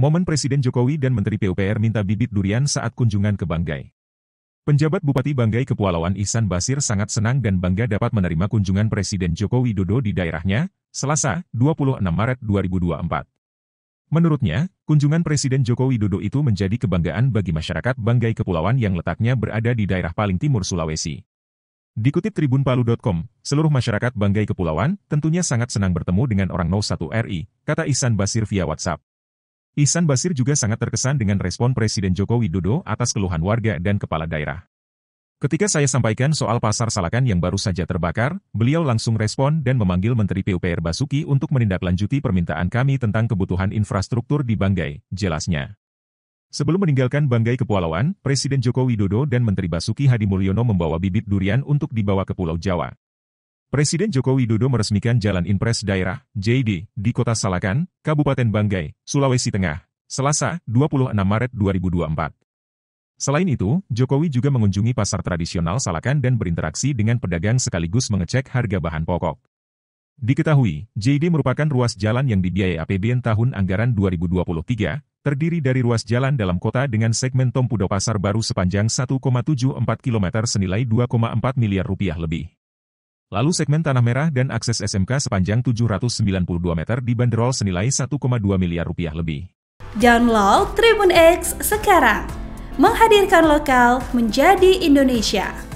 Momen Presiden Jokowi dan Menteri PUPR minta bibit durian saat kunjungan ke Banggai. Penjabat Bupati Banggai Kepulauan Ihsan Basir sangat senang dan bangga dapat menerima kunjungan Presiden Joko Widodo di daerahnya, Selasa, 26 Maret 2024. Menurutnya, kunjungan Presiden Joko Widodo itu menjadi kebanggaan bagi masyarakat Banggai Kepulauan yang letaknya berada di daerah paling timur Sulawesi. Dikutip tribunpalu.com, seluruh masyarakat Banggai Kepulauan tentunya sangat senang bertemu dengan orang 01 RI, kata Ihsan Basir via WhatsApp. Ihsan Basir juga sangat terkesan dengan respon Presiden Joko Widodo atas keluhan warga dan kepala daerah. Ketika saya sampaikan soal pasar Salakan yang baru saja terbakar, beliau langsung respon dan memanggil Menteri PUPR Basuki untuk menindaklanjuti permintaan kami tentang kebutuhan infrastruktur di Banggai, jelasnya. Sebelum meninggalkan Banggai Kepulauan, Presiden Joko Widodo dan Menteri Basuki Hadi Mulyono membawa bibit durian untuk dibawa ke Pulau Jawa. Presiden Joko Widodo meresmikan Jalan Impres Daerah, JD, di Kota Salakan, Kabupaten Banggai, Sulawesi Tengah, Selasa, 26 Maret 2024. Selain itu, Jokowi juga mengunjungi pasar tradisional Salakan dan berinteraksi dengan pedagang sekaligus mengecek harga bahan pokok. Diketahui, JD merupakan ruas jalan yang dibiayai APBN tahun anggaran 2023, terdiri dari ruas jalan dalam kota dengan segmen Tompudo Pasar Baru sepanjang 1,74 km senilai 2,4 miliar rupiah lebih. Lalu segmen Tanah Merah dan akses SMK sepanjang 792 meter dibanderol senilai 1,2 miliar rupiah lebih. Download Tribun X sekarang. Menghadirkan lokal menjadi Indonesia.